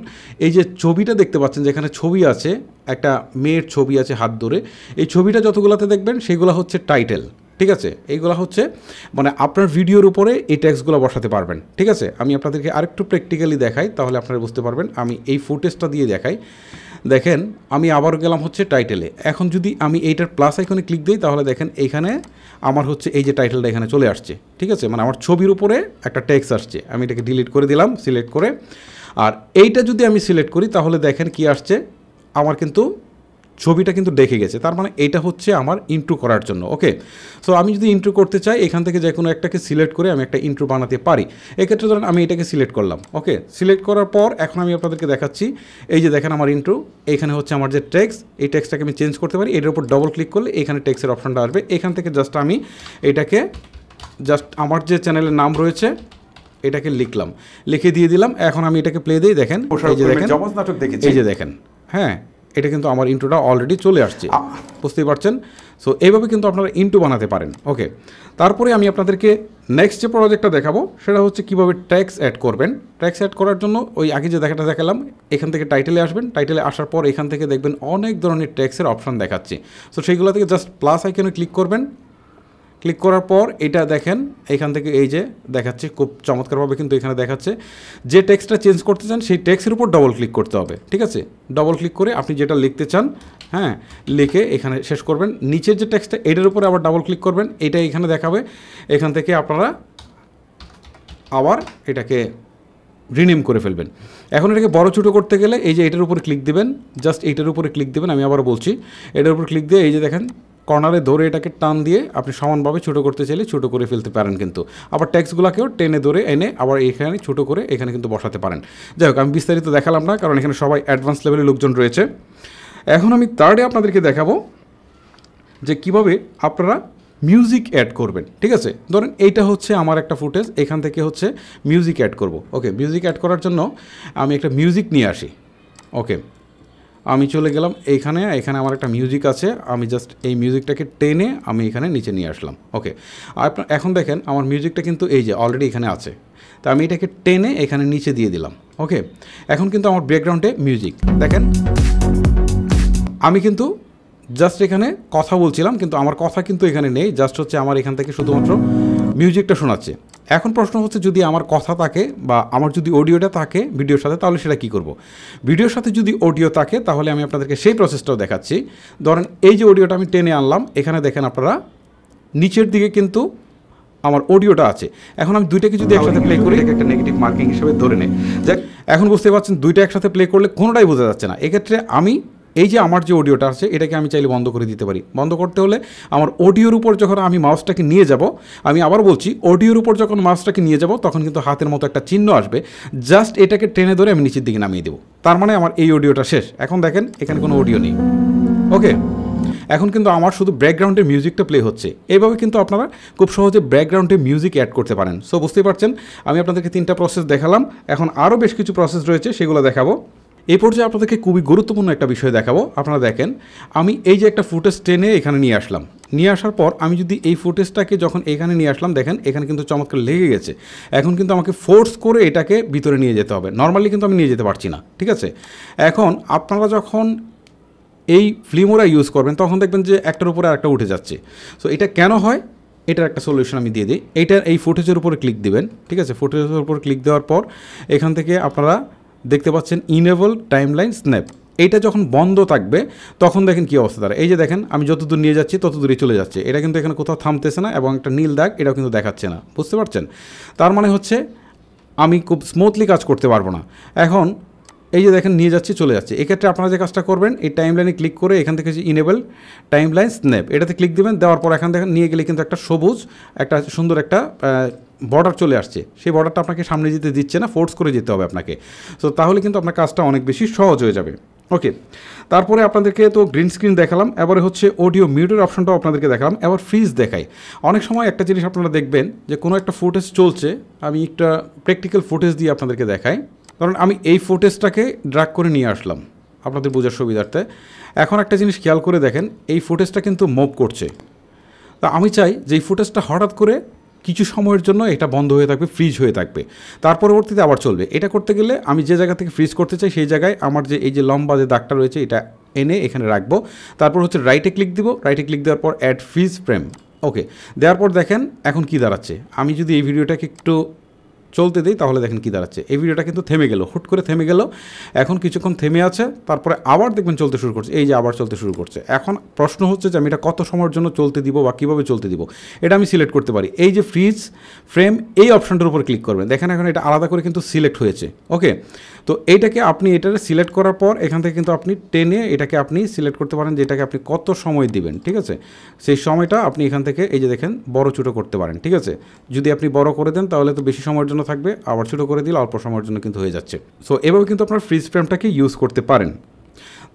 এই যে ছবিটা দেখতে পাচ্ছেন যেখানে ছবি আছে একটা মেয়ের ছবি আছে হাত ধরে এই ছবিটা যতগুলোতে দেখবেন সেগুলো হচ্ছে টাইটেল ঠিক আছে এইগুলো হচ্ছে মানে আপনার ভিডিওর উপরে এই ট্যাক্সগুলো বসাতে পারবেন ঠিক আছে আমি আপনাদেরকে আরেকটু প্র্যাকটিক্যালি দেখাই তাহলে আপনারা বুঝতে পারবেন আমি এই ফুটেজটা দিয়ে দেখাই দেখেন আমি আবার গেলাম হচ্ছে টাইটেলে এখন যদি আমি এইটার প্লাস এখানে ক্লিক দিই তাহলে দেখেন এইখানে আমার হচ্ছে এই যে টাইটেলটা এখানে চলে আসছে ঠিক আছে মানে আমার ছবির উপরে একটা টেক্স আসছে আমি এটাকে ডিলিট করে দিলাম সিলেক্ট করে আর এইটা যদি আমি সিলেক্ট করি তাহলে দেখেন কি আসছে আমার কিন্তু ছবিটা কিন্তু দেখে গেছে তার মানে এটা হচ্ছে আমার ইন্ট্রু করার জন্য ওকে সো আমি যদি ইন্ট্রু করতে চাই এখান থেকে যে কোনো একটাকে সিলেক্ট করে আমি একটা ইন্ট্রু বানাতে পারি এক্ষেত্রে ধরেন আমি এটাকে সিলেক্ট করলাম ওকে সিলেক্ট করার পর এখন আমি আপনাদেরকে দেখাচ্ছি এই যে দেখেন আমার ইন্ট্রু এখানে হচ্ছে আমার যে টেক্স এই টেক্সটাকে আমি চেঞ্জ করতে পারি এটার উপর ডবল ক্লিক করলে এখানে টেক্সের অপশানটা আসবে এখান থেকে জাস্ট আমি এটাকে জাস্ট আমার যে চ্যানেলের নাম রয়েছে এটাকে লিখলাম লিখে দিয়ে দিলাম এখন আমি এটাকে প্লে দিই দেখেন দেখেন এই যে দেখেন হ্যাঁ এটা কিন্তু আমার ইন্টুটা অলরেডি চলে আসছে বুঝতেই পারছেন সো এইভাবে কিন্তু আপনারা ইন্টু বানাতে পারেন ওকে তারপরে আমি আপনাদেরকে নেক্সট যে প্রজেক্টটা দেখাবো সেটা হচ্ছে কিভাবে ট্যাক্স অ্যাড করবেন ট্যাক্স অ্যাড করার জন্য ওই আগে যে দেখাটা দেখালাম এখান থেকে টাইটেলে আসবেন টাইটেলে আসার পর এখান থেকে দেখবেন অনেক ধরনের ট্যাক্সের অপশান দেখাচ্ছে সো সেইগুলো থেকে জাস্ট প্লাস আইকনে ক্লিক করবেন ক্লিক করার পর এটা দেখেন এখান থেকে এই যে দেখাচ্ছে খুব চমৎকারভাবে কিন্তু এখানে দেখাচ্ছে যে টেক্সটটা চেঞ্জ করতে চান সেই টেক্সের উপর ডবল ক্লিক করতে হবে ঠিক আছে ডবল ক্লিক করে আপনি যেটা লিখতে চান হ্যাঁ লিখে এখানে শেষ করবেন নিচের যে টেক্সটটা এটার উপরে আবার ডাবল ক্লিক করবেন এটা এখানে দেখাবে এখান থেকে আপনারা আবার এটাকে রিনিউম করে ফেলবেন এখন এটাকে বড় ছোটো করতে গেলে এই যে এটার উপরে ক্লিক দেবেন জাস্ট এইটার উপরে ক্লিক দেবেন আমি আবার বলছি এটার উপর ক্লিক দিয়ে এই যে দেখেন কর্নারে ধরে এটাকে টান দিয়ে আপনি সমানভাবে ছোটো করতে চাইলে ছোটো করে ফেলতে পারেন কিন্তু আবার ট্যাক্সগুলোকেও টেনে ধরে এনে আবার এখানে ছোটো করে এখানে কিন্তু বসাতে পারেন যাই হোক আমি বিস্তারিত দেখালাম না কারণ এখানে সবাই অ্যাডভান্স লেভেলের লোকজন রয়েছে এখন আমি থার্ডে আপনাদেরকে দেখাবো যে কিভাবে আপনারা মিউজিক অ্যাড করবেন ঠিক আছে ধরেন এইটা হচ্ছে আমার একটা ফুটেজ এখান থেকে হচ্ছে মিউজিক অ্যাড করব ওকে মিউজিক অ্যাড করার জন্য আমি একটা মিউজিক নিয়ে আসি ওকে আমি চলে গেলাম এইখানে এখানে আমার একটা মিউজিক আছে আমি জাস্ট এই মিউজিকটাকে টেনে আমি এখানে নিচে নিয়ে আসলাম ওকে আপনার এখন দেখেন আমার মিউজিকটা কিন্তু এই যে অলরেডি এখানে আছে তা আমি এটাকে টেনে এখানে নিচে দিয়ে দিলাম ওকে এখন কিন্তু আমার ব্যাকগ্রাউন্ডে মিউজিক দেখেন আমি কিন্তু জাস্ট এখানে কথা বলছিলাম কিন্তু আমার কথা কিন্তু এখানে নেই জাস্ট হচ্ছে আমার এখান থেকে শুধুমাত্র মিউজিকটা শোনাচ্ছে এখন প্রশ্ন হচ্ছে যদি আমার কথা থাকে বা আমার যদি অডিওটা থাকে ভিডিওর সাথে তাহলে সেটা কি করব। ভিডিওর সাথে যদি অডিও থাকে তাহলে আমি আপনাদেরকে সেই প্রসেসটাও দেখাচ্ছি ধরেন এই যে অডিওটা আমি টেনে আনলাম এখানে দেখেন আপনারা নিচের দিকে কিন্তু আমার অডিওটা আছে এখন আমি দুইটাকে যদি একসাথে প্লে করি একটা নেগেটিভ মার্কিং হিসেবে ধরে নেই যাক এখন বুঝতে পারছেন দুইটা একসাথে প্লে করলে কোনোটাই বোঝা যাচ্ছে না এক্ষেত্রে আমি এই যে আমার যে অডিওটা আছে এটাকে আমি চাইলে বন্ধ করে দিতে পারি বন্ধ করতে হলে আমার অডিওর উপর যখন আমি মাউসটাকে নিয়ে যাব আমি আবার বলছি অডিওর উপর যখন মাউসটাকে নিয়ে যাব তখন কিন্তু হাতের মতো একটা চিহ্ন আসবে জাস্ট এটাকে টেনে ধরে আমি নিচের দিকে নামিয়ে দেবো তার মানে আমার এই অডিওটা শেষ এখন দেখেন এখানে কোনো অডিও নেই ওকে এখন কিন্তু আমার শুধু ব্যাকগ্রাউন্ডের মিউজিকটা প্লে হচ্ছে এইভাবে কিন্তু আপনারা খুব সহজে ব্যাকগ্রাউন্ডে মিউজিক অ্যাড করতে পারেন সো বুঝতেই পারছেন আমি আপনাদেরকে তিনটা প্রসেস দেখালাম এখন আরও বেশ কিছু প্রসেস রয়েছে সেগুলো দেখাবো এই পর্যায়ে আপনাদেরকে খুবই গুরুত্বপূর্ণ একটা বিষয় দেখাবো আপনারা দেখেন আমি এই যে একটা ফুটেজ টেনে এখানে নিয়ে আসলাম নিয়ে আসার পর আমি যদি এই ফুটেজটাকে যখন এখানে নিয়ে আসলাম দেখেন এখানে কিন্তু চমৎকার লেগে গেছে এখন কিন্তু আমাকে ফোর্স করে এটাকে ভিতরে নিয়ে যেতে হবে নর্মালি কিন্তু আমি নিয়ে যেতে পারছি না ঠিক আছে এখন আপনারা যখন এই ফ্লিমোরা ইউজ করবেন তখন দেখবেন যে একটার উপরে আরেকটা উঠে যাচ্ছে সো এটা কেন হয় এটার একটা সলিউশন আমি দিয়ে দিই এইটার এই ফুটেজের উপরে ক্লিক দিবেন ঠিক আছে ফুটেজের উপর ক্লিক দেওয়ার পর এখান থেকে আপনারা দেখতে পাচ্ছেন ইনেবল টাইমলাইন স্ন্যাপ এইটা যখন বন্ধ থাকবে তখন দেখেন কী অবস্থা তারা এই যে দেখেন আমি যতদূর নিয়ে যাচ্ছি ততদূরে চলে যাচ্ছে এটা কিন্তু এখানে কোথাও থামতেছে না এবং একটা নীল দাগ এটাও কিন্তু দেখাচ্ছে না বুঝতে পারছেন তার মানে হচ্ছে আমি খুব স্মুথলি কাজ করতে পারবো না এখন এই যে দেখেন নিয়ে যাচ্ছে চলে যাচ্ছে এক্ষেত্রে আপনারা যে কাজটা করবেন এই টাইম লাইনে ক্লিক করে এখান থেকে যে ইনেবল টাইম লাইন স্ন্যাপ এটাতে ক্লিক দেবেন দেওয়ার পর এখান থেকে নিয়ে গেলে কিন্তু একটা সবুজ একটা সুন্দর একটা বর্ডার চলে আসছে সেই বর্ডারটা আপনাকে সামনে যেতে দিচ্ছে না ফোর্স করে যেতে হবে আপনাকে সো তাহলে কিন্তু আপনার কাজটা অনেক বেশি সহজ হয়ে যাবে ওকে তারপরে আপনাদেরকে তো গ্রিন স্ক্রিন দেখালাম এবারে হচ্ছে অডিও মিউটের অপশনটাও আপনাদেরকে দেখালাম এবার ফ্রিজ দেখাই অনেক সময় একটা জিনিস আপনারা দেখবেন যে কোনো একটা ফুটেজ চলছে আমি একটা প্র্যাকটিক্যাল ফুটেজ দিয়ে আপনাদেরকে দেখাই কারণ আমি এই ফুটেজটাকে ড্রাগ করে নিয়ে আসলাম আপনাদের বোঝার সুবিধার্থে এখন একটা জিনিস খেয়াল করে দেখেন এই ফুটেজটা কিন্তু মোপ করছে তা আমি চাই যে এই ফুটেজটা হঠাৎ করে কিছু সময়ের জন্য এটা বন্ধ হয়ে থাকবে ফ্রিজ হয়ে থাকবে তার পরবর্তীতে আবার চলবে এটা করতে গেলে আমি যে জায়গা থেকে ফ্রিজ করতে চাই সেই জায়গায় আমার যে এই যে লম্বা যে দাগটা রয়েছে এটা এনে এখানে রাখবো তারপর হচ্ছে রাইটে ক্লিক দিব রাইটে ক্লিক দেওয়ার পর অ্যাড ফ্রিজ ফ্রেম ওকে দেওয়ার পর দেখেন এখন কি দাঁড়াচ্ছে আমি যদি এই ভিডিওটাকে একটু চলতে দেই তাহলে দেখেন কি দাঁড়াচ্ছে এই ভিডিওটা কিন্তু থেমে গেল হুট করে থেমে গেল এখন কিছুক্ষণ থেমে আছে তারপরে আবার দেখবেন চলতে শুরু করছে এই যে আবার চলতে শুরু করছে এখন প্রশ্ন হচ্ছে যে আমি এটা কত সময়ের জন্য চলতে দিব বা কীভাবে চলতে দিব এটা আমি সিলেক্ট করতে পারি এই যে ফ্রিজ ফ্রেম এই অপশানটার উপর ক্লিক করবেন দেখেন এখন এটা আলাদা করে কিন্তু সিলেক্ট হয়েছে ওকে তো এইটাকে আপনি এটাকে সিলেক্ট করার পর এখান থেকে কিন্তু আপনি টেনে এটাকে আপনি সিলেক্ট করতে পারেন যে এটাকে আপনি কত সময় দিবেন ঠিক আছে সেই সময়টা আপনি এখান থেকে এই যে দেখেন বড় ছোটো করতে পারেন ঠিক আছে যদি আপনি বড় করে দেন তাহলে তো বেশি সময়ের জন্য থাকবে আবার ছোটো করে দিলে অল্প সময়ের জন্য কিন্তু হয়ে যাচ্ছে সো এভাবে কিন্তু আপনার ফ্রিজ ফ্রেমটাকে ইউজ করতে পারেন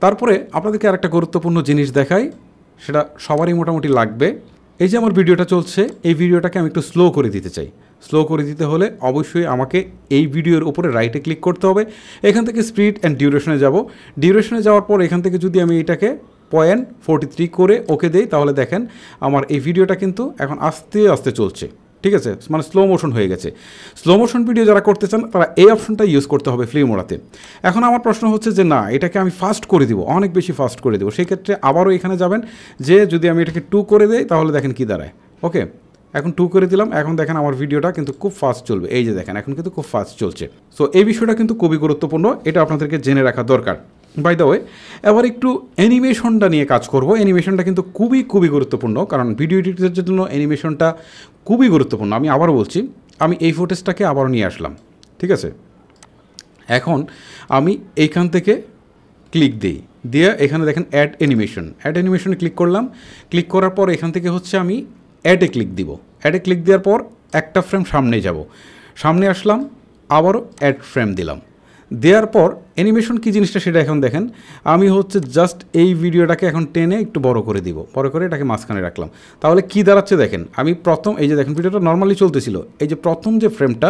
তারপরে আপনাদেরকে আরেকটা গুরুত্বপূর্ণ জিনিস দেখাই সেটা সবারই মোটামুটি লাগবে এই যে আমার ভিডিওটা চলছে এই ভিডিওটাকে আমি একটু স্লো করে দিতে চাই স্লো করে দিতে হলে অবশ্যই আমাকে এই ভিডিওর উপরে রাইটে ক্লিক করতে হবে এখান থেকে স্পিড অ্যান্ড ডিউরেশনে যাব ডিউরেশনে যাওয়ার পর এখান থেকে যদি আমি এটাকে পয়েন্ট ফোরটি থ্রি করে ওকে দেই তাহলে দেখেন আমার এই ভিডিওটা কিন্তু এখন আস্তে আস্তে চলছে ঠিক আছে মানে স্লো মোশন হয়ে গেছে স্লো মোশন ভিডিও যারা করতে চান তারা এই অপশনটা ইউজ করতে হবে ফ্লিম ওড়াতে এখন আমার প্রশ্ন হচ্ছে যে না এটাকে আমি ফাস্ট করে দিব অনেক বেশি ফাস্ট করে দেবো সেক্ষেত্রে আবারও এখানে যাবেন যে যদি আমি এটাকে টু করে দেই তাহলে দেখেন কি দাঁড়ায় ওকে এখন টু করে দিলাম এখন দেখেন আমার ভিডিওটা কিন্তু খুব ফাস্ট চলবে এই যে দেখেন এখন কিন্তু খুব ফাস্ট চলছে সো এই বিষয়টা কিন্তু খুবই গুরুত্বপূর্ণ এটা আপনাদেরকে জেনে রাখা দরকার বাই দ্য ওয়ে এবার একটু অ্যানিমেশনটা নিয়ে কাজ করব অ্যানিমেশনটা কিন্তু খুবই খুবই গুরুত্বপূর্ণ কারণ ভিডিও এডিটের জন্য অ্যানিমেশনটা খুবই গুরুত্বপূর্ণ আমি আবার বলছি আমি এই ফুটেজটাকে আবারও নিয়ে আসলাম ঠিক আছে এখন আমি এইখান থেকে ক্লিক দিই দিয়ে এখানে দেখেন অ্যাড অ্যানিমেশন অ্যাড অ্যানিমেশনে ক্লিক করলাম ক্লিক করার পর এখান থেকে হচ্ছে আমি অ্যাডে ক্লিক দিব অ্যাডে ক্লিক দেওয়ার পর একটা ফ্রেম সামনে যাব সামনে আসলাম আবারও অ্যাড ফ্রেম দিলাম দেওয়ার পর অ্যানিমেশন কী জিনিসটা সেটা এখন দেখেন আমি হচ্ছে জাস্ট এই ভিডিওটাকে এখন টেনে একটু বড় করে দিব বড় করে এটাকে মাঝখানে রাখলাম তাহলে কি দাঁড়াচ্ছে দেখেন আমি প্রথম এই যে দেখেন ভিডিওটা নর্মালি চলতেছিল এই যে প্রথম যে ফ্রেমটা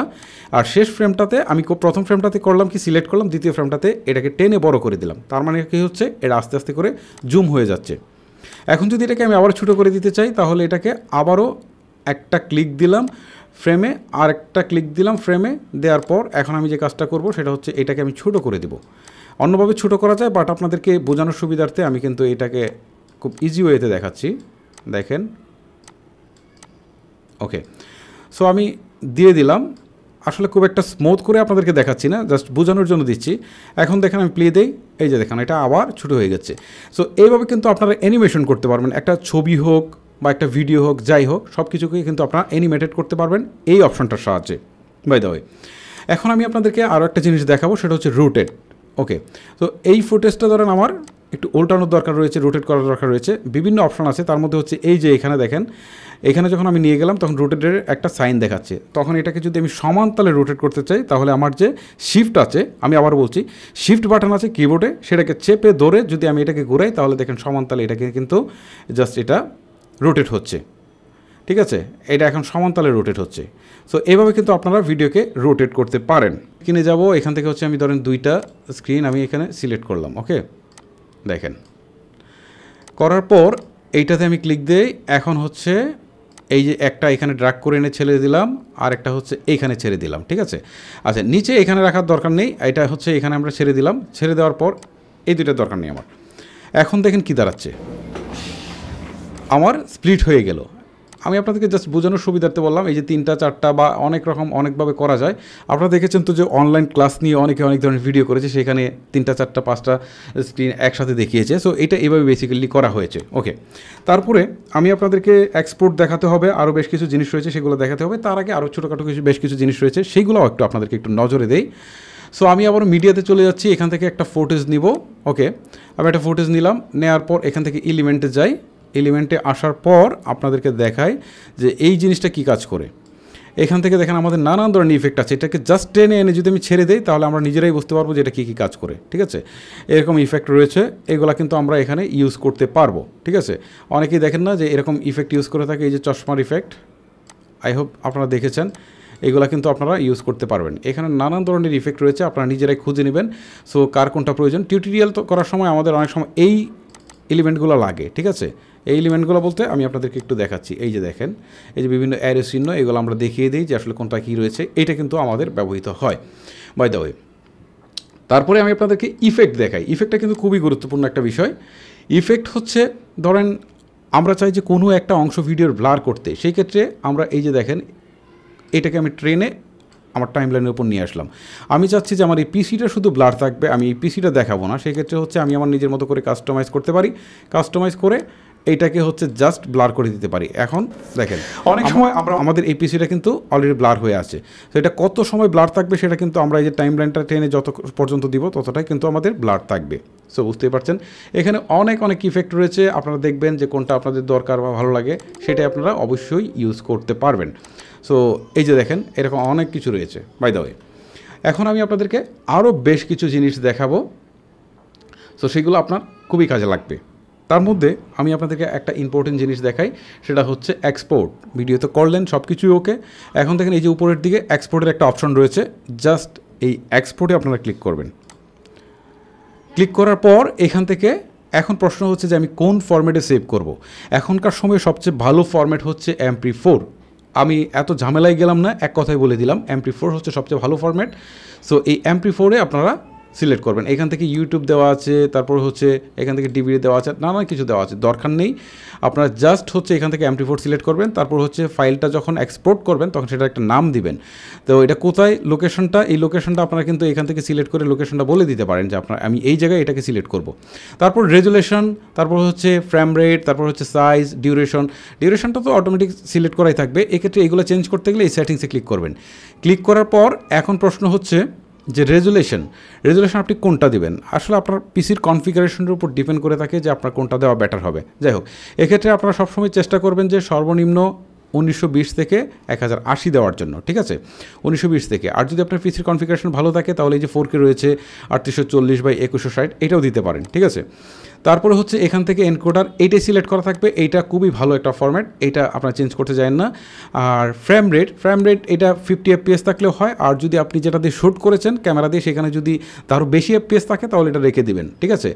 আর শেষ ফ্রেমটাতে আমি প্রথম ফ্রেমটাতে করলাম কি সিলেক্ট করলাম দ্বিতীয় ফ্রেমটাতে এটাকে টেনে বড় করে দিলাম তার মানে কী হচ্ছে এটা আস্তে আস্তে করে জুম হয়ে যাচ্ছে এখন যদি এটাকে আমি আবার ছোটো করে দিতে চাই তাহলে এটাকে আবারও একটা ক্লিক দিলাম ফ্রেমে আর একটা ক্লিক দিলাম ফ্রেমে দেওয়ার পর এখন আমি যে কাজটা করব সেটা হচ্ছে এটাকে আমি ছোট করে দেব অন্যভাবে ছোট করা যায় বাট আপনাদেরকে বোঝানোর সুবিধার্থে আমি কিন্তু এটাকে খুব ইজি ওয়েতে দেখাচ্ছি দেখেন ওকে সো আমি দিয়ে দিলাম আসলে খুব একটা স্মুথ করে আপনাদেরকে দেখাচ্ছি না জাস্ট বোঝানোর জন্য দিচ্ছি এখন দেখেন আমি প্লে দেই এই যে দেখেন এটা আবার ছোটো হয়ে গেছে সো এইভাবে কিন্তু আপনারা অ্যানিমেশন করতে পারবেন একটা ছবি হোক বা একটা ভিডিও হোক যাই হোক সব কিছুকেই কিন্তু আপনারা অ্যানিমেটেড করতে পারবেন এই অপশনটার সাহায্যে বাই দ্য ওয়ে এখন আমি আপনাদেরকে আরও একটা জিনিস দেখাবো সেটা হচ্ছে রুটেড ওকে তো এই ফুটেজটা ধরেন আমার একটু উল্টানোর দরকার রয়েছে রোটেট করার দরকার রয়েছে বিভিন্ন অপশন আছে তার মধ্যে হচ্ছে এই যে এখানে দেখেন এখানে যখন আমি নিয়ে গেলাম তখন রোটেটের একটা সাইন দেখাচ্ছে তখন এটাকে যদি আমি সমান তালে রোটেট করতে চাই তাহলে আমার যে শিফট আছে আমি আবার বলছি শিফট বাটন আছে কিবোর্ডে সেটাকে চেপে ধরে যদি আমি এটাকে ঘুরাই তাহলে দেখেন সমান তালে এটাকে কিন্তু জাস্ট এটা রোটেট হচ্ছে ঠিক আছে এটা এখন সমান্তালে রোটেট হচ্ছে সো এভাবে কিন্তু আপনারা ভিডিওকে রোটেট করতে পারেন কিনে যাব এখান থেকে হচ্ছে আমি ধরেন দুইটা স্ক্রিন আমি এখানে সিলেক্ট করলাম ওকে দেখেন করার পর এইটাতে আমি ক্লিক দিই এখন হচ্ছে এই যে একটা এখানে ড্রাগ করে এনে ছেড়ে দিলাম আর একটা হচ্ছে এইখানে ছেড়ে দিলাম ঠিক আছে আচ্ছা নিচে এখানে রাখার দরকার নেই এটা হচ্ছে এখানে আমরা ছেড়ে দিলাম ছেড়ে দেওয়ার পর এই দুইটা দরকার নেই আমার এখন দেখেন কি দাঁড়াচ্ছে আমার স্প্লিট হয়ে গেল আমি আপনাদেরকে জাস্ট বোঝানোর সুবিধার্থে বললাম এই যে তিনটা চারটা বা অনেক রকম অনেকভাবে করা যায় আপনারা দেখেছেন তো যে অনলাইন ক্লাস নিয়ে অনেকে অনেক ধরনের ভিডিও করেছে সেখানে তিনটা চারটা পাঁচটা স্ক্রিন একসাথে দেখিয়েছে সো এটা এভাবে বেসিক্যালি করা হয়েছে ওকে তারপরে আমি আপনাদেরকে এক্সপোর্ট দেখাতে হবে আরও বেশ কিছু জিনিস রয়েছে সেগুলো দেখাতে হবে তার আগে আরও ছোটোখাটো কিছু বেশ কিছু জিনিস রয়েছে সেইগুলোও একটু আপনাদেরকে একটু নজরে দেই সো আমি আবার মিডিয়াতে চলে যাচ্ছি এখান থেকে একটা ফোটেজ নিব ওকে আমি একটা ফোটেজ নিলাম নেওয়ার পর এখান থেকে ইলিমেন্টে যাই এলিমেন্টে আসার পর আপনাদেরকে দেখায় যে এই জিনিসটা কি কাজ করে এখান থেকে দেখেন আমাদের নানান ধরনের ইফেক্ট আছে এটাকে জাস্ট টেনে এনে যদি আমি ছেড়ে দিই তাহলে আমরা নিজেরাই বুঝতে পারবো যে এটা কী কী কাজ করে ঠিক আছে এরকম ইফেক্ট রয়েছে এগুলো কিন্তু আমরা এখানে ইউজ করতে পারবো ঠিক আছে অনেকেই দেখেন না যে এরকম ইফেক্ট ইউজ করে থাকে এই যে চশমার ইফেক্ট আই হোপ আপনারা দেখেছেন এগুলো কিন্তু আপনারা ইউজ করতে পারবেন এখানে নানান ধরনের ইফেক্ট রয়েছে আপনারা নিজেরাই খুঁজে নেবেন সো কার কোনটা প্রয়োজন টিউটোরিয়াল তো করার সময় আমাদের অনেক সময় এই এলিমেন্টগুলো লাগে ঠিক আছে এই এলিমেন্টগুলো বলতে আমি আপনাদেরকে একটু দেখাচ্ছি এই যে দেখেন এই যে বিভিন্ন অ্যারো চিহ্ন এগুলো আমরা দেখিয়ে দিই যে আসলে কোনটা কী রয়েছে এটা কিন্তু আমাদের ব্যবহৃত হয় বাই দ্য ওয়ে তারপরে আমি আপনাদেরকে ইফেক্ট দেখাই ইফেক্টটা কিন্তু খুবই গুরুত্বপূর্ণ একটা বিষয় ইফেক্ট হচ্ছে ধরেন আমরা চাই যে কোনো একটা অংশ ভিডিওর ব্লার করতে সেই ক্ষেত্রে আমরা এই যে দেখেন এটাকে আমি ট্রেনে আমার টাইম লাইনের উপর নিয়ে আসলাম আমি চাচ্ছি যে আমার এই পিসিটা শুধু ব্লার থাকবে আমি এই পিসিটা দেখাবো না সেক্ষেত্রে হচ্ছে আমি আমার নিজের মতো করে কাস্টমাইজ করতে পারি কাস্টমাইজ করে এইটাকে হচ্ছে জাস্ট ব্লার করে দিতে পারি এখন দেখেন অনেক সময় আমরা আমাদের এই পিসিটা কিন্তু অলরেডি ব্লার হয়ে আছে তো এটা কত সময় ব্লার থাকবে সেটা কিন্তু আমরা এই যে টাইম লাইনটা ট্রেনে যত পর্যন্ত দিব ততটাই কিন্তু আমাদের ব্লার থাকবে সো বুঝতেই পারছেন এখানে অনেক অনেক ইফেক্ট রয়েছে আপনারা দেখবেন যে কোনটা আপনাদের দরকার বা ভালো লাগে সেটাই আপনারা অবশ্যই ইউজ করতে পারবেন সো এই যে দেখেন এরকম অনেক কিছু রয়েছে বাই দ্য ওয়ে এখন আমি আপনাদেরকে আরও বেশ কিছু জিনিস দেখাবো সো সেগুলো আপনার খুবই কাজে লাগবে তার মধ্যে আমি আপনাদেরকে একটা ইম্পর্টেন্ট জিনিস দেখাই সেটা হচ্ছে এক্সপোর্ট ভিডিওতে করলেন সব কিছুই ওকে এখন দেখেন এই যে উপরের দিকে এক্সপোর্টের একটা অপশন রয়েছে জাস্ট এই এক্সপোর্টে আপনারা ক্লিক করবেন ক্লিক করার পর এখান থেকে এখন প্রশ্ন হচ্ছে যে আমি কোন ফর্ম্যাটে সেভ করব। এখনকার সময়ে সবচেয়ে ভালো ফর্ম্যাট হচ্ছে এমপি ফোর আমি এত ঝামেলায় গেলাম না এক কথায় বলে দিলাম এমপি ফোর হচ্ছে সবচেয়ে ভালো ফর্ম্যাট সো এই এমপ্রি ফোরে আপনারা সিলেক্ট করবেন এখান থেকে ইউটিউব দেওয়া আছে তারপর হচ্ছে এখান থেকে ডিবি দেওয়া আছে নানা কিছু দেওয়া আছে দরকার নেই আপনারা জাস্ট হচ্ছে এখান থেকে এমটি ফোর সিলেক্ট করবেন তারপর হচ্ছে ফাইলটা যখন এক্সপোর্ট করবেন তখন সেটা একটা নাম দিবেন তো এটা কোথায় লোকেশনটা এই লোকেশনটা আপনারা কিন্তু এখান থেকে সিলেক্ট করে লোকেশনটা বলে দিতে পারেন যে আপনার আমি এই জায়গায় এটাকে সিলেক্ট করব তারপর রেজুলেশন তারপর হচ্ছে ফ্রেম রেট তারপর হচ্ছে সাইজ ডিউরেশন ডিউরেশনটা তো অটোমেটিক সিলেক্ট করাই থাকবে এক্ষেত্রে এগুলো চেঞ্জ করতে গেলে এই সেটিংসে ক্লিক করবেন ক্লিক করার পর এখন প্রশ্ন হচ্ছে যে রেজুলেশন রেজুলেশন আপনি কোনটা দিবেন আসলে আপনার পিসির কনফিগারেশনের উপর ডিপেন্ড করে থাকে যে আপনার কোনটা দেওয়া বেটার হবে যাই হোক এক্ষেত্রে আপনারা সবসময় চেষ্টা করবেন যে সর্বনিম্ন উনিশশো থেকে এক দেওয়ার জন্য ঠিক আছে উনিশশো থেকে আর যদি আপনার পিসির কনফিগারেশন ভালো থাকে তাহলে এই যে ফোর রয়েছে আটত্রিশশো চল্লিশ বাই একুশশো ষাট এটাও দিতে পারেন ঠিক আছে তারপরে হচ্ছে এখান থেকে এনকোডার এইটাই সিলেক্ট করা থাকবে এইটা খুবই ভালো একটা ফর্ম্যাট এইটা আপনারা চেঞ্জ করতে যায় না আর ফ্রেম রেট ফ্রেম রেট এটা ফিফটি এফপিএস থাকলেও হয় আর যদি আপনি যেটা দিয়ে শ্যুট করেছেন ক্যামেরা দিয়ে সেখানে যদি তারও বেশি এফপিএস থাকে তাহলে এটা রেখে দেবেন ঠিক আছে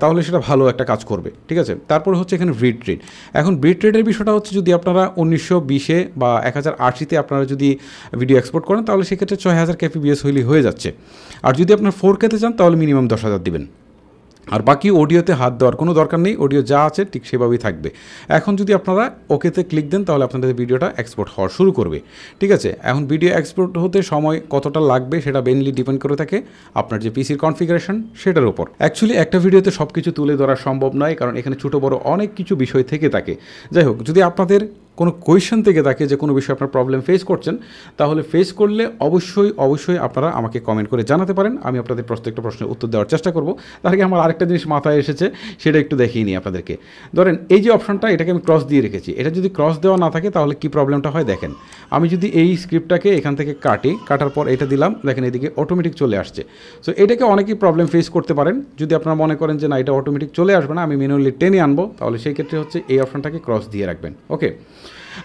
তাহলে সেটা ভালো একটা কাজ করবে ঠিক আছে তারপর হচ্ছে এখানে ব্রিড রেট এখন ব্রিড রেটের বিষয়টা হচ্ছে যদি আপনারা উনিশশো বিশে বা এক হাজার আশিতে আপনারা যদি ভিডিও এক্সপোর্ট করেন তাহলে সেক্ষেত্রে ছয় হাজার কেপিবিএস হইলে হয়ে যাচ্ছে আর যদি আপনার ফোর কেতে চান তাহলে মিনিমাম দশ হাজার দিবেন আর বাকি অডিওতে হাত দেওয়ার কোনো দরকার নেই অডিও যা আছে ঠিক সেভাবেই থাকবে এখন যদি আপনারা ওকেতে ক্লিক দেন তাহলে আপনাদের ভিডিওটা এক্সপোর্ট হওয়া শুরু করবে ঠিক আছে এখন ভিডিও এক্সপোর্ট হতে সময় কতটা লাগবে সেটা মেনলি ডিপেন্ড করে থাকে আপনার যে পিসির কনফিগারেশন সেটার উপর অ্যাকচুয়ালি একটা ভিডিওতে সব কিছু তুলে ধরা সম্ভব নয় কারণ এখানে ছোটো বড় অনেক কিছু বিষয় থেকে থাকে যাই হোক যদি আপনাদের কোনো কোয়েশন থেকে থাকে যে কোনো বিষয়ে আপনার প্রবলেম ফেস করছেন তাহলে ফেস করলে অবশ্যই অবশ্যই আপনারা আমাকে কমেন্ট করে জানাতে পারেন আমি আপনাদের প্রত্যেকটা প্রশ্নের উত্তর দেওয়ার চেষ্টা করব তার আগে আমার আরেকটা জিনিস মাথায় এসেছে সেটা একটু দেখিয়ে নিই আপনাদেরকে ধরেন এই যে অপশনটা এটাকে আমি ক্রস দিয়ে রেখেছি এটা যদি ক্রস দেওয়া না থাকে তাহলে কি প্রবলেমটা হয় দেখেন আমি যদি এই স্ক্রিপ্টটাকে এখান থেকে কাটি কাটার পর এটা দিলাম দেখেন এদিকে অটোমেটিক চলে আসছে সো এটাকে অনেকেই প্রবলেম ফেস করতে পারেন যদি আপনারা মনে করেন যে না এটা অটোমেটিক চলে আসবে না আমি মেনুয়ালি টেনে আনবো তাহলে সেই ক্ষেত্রে হচ্ছে এই অপশনটাকে ক্রস দিয়ে রাখবেন ওকে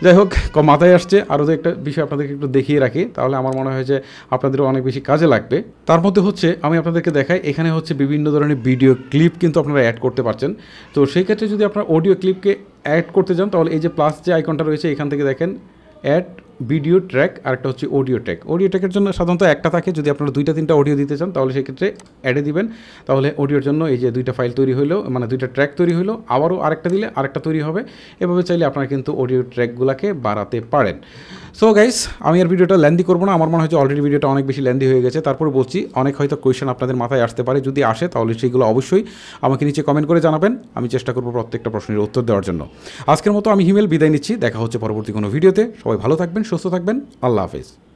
যাই হোক মাথায় আসছে আরও যে একটা বিষয় আপনাদেরকে একটু দেখিয়ে রাখি তাহলে আমার মনে হয় যে আপনাদেরও অনেক বেশি কাজে লাগবে তার মধ্যে হচ্ছে আমি আপনাদেরকে দেখাই এখানে হচ্ছে বিভিন্ন ধরনের ভিডিও ক্লিপ কিন্তু আপনারা অ্যাড করতে পারছেন তো সেই ক্ষেত্রে যদি আপনারা অডিও ক্লিপকে অ্যাড করতে যান তাহলে এই যে প্লাস যে আইকনটা রয়েছে এখান থেকে দেখেন অ্যাড ভিডিও ট্র্যাক আর একটা হচ্ছে অডিও ট্র্যাক অডিও ট্র্যাকের জন্য সাধারণত একটা থাকে যদি আপনারা দুইটা তিনটা অডিও দিতে চান তাহলে সেক্ষেত্রে অ্যাডে দিবেন তাহলে অডিওর জন্য এই যে দুইটা ফাইল তৈরি হলো মানে দুইটা ট্র্যাক তৈরি হলো আবারও আরেকটা দিলে আরেকটা তৈরি হবে এভাবে চাইলে আপনারা কিন্তু অডিও ট্র্যাকগুলোকে বাড়াতে পারেন সো গাইস আমি আর ভিডিওটা লেন্দি করবো না আমার মনে হয় অলরেডি ভিডিওটা অনেক বেশি লেন্দি হয়ে গেছে তারপর বলছি অনেক হয়তো কোয়েশন আপনাদের মাথায় আসতে পারে যদি আসে তাহলে সেইগুলো অবশ্যই আমাকে নিচে কমেন্ট করে জানাবেন আমি চেষ্টা করবো প্রত্যেকটা প্রশ্নের উত্তর দেওয়ার জন্য আজকের মতো আমি হিমেল বিদায় নিচ্ছি দেখা হচ্ছে পরবর্তী কোনো ভিডিওতে সবাই ভালো থাকবেন সুস্থ থাকবেন আল্লাহ হাফেজ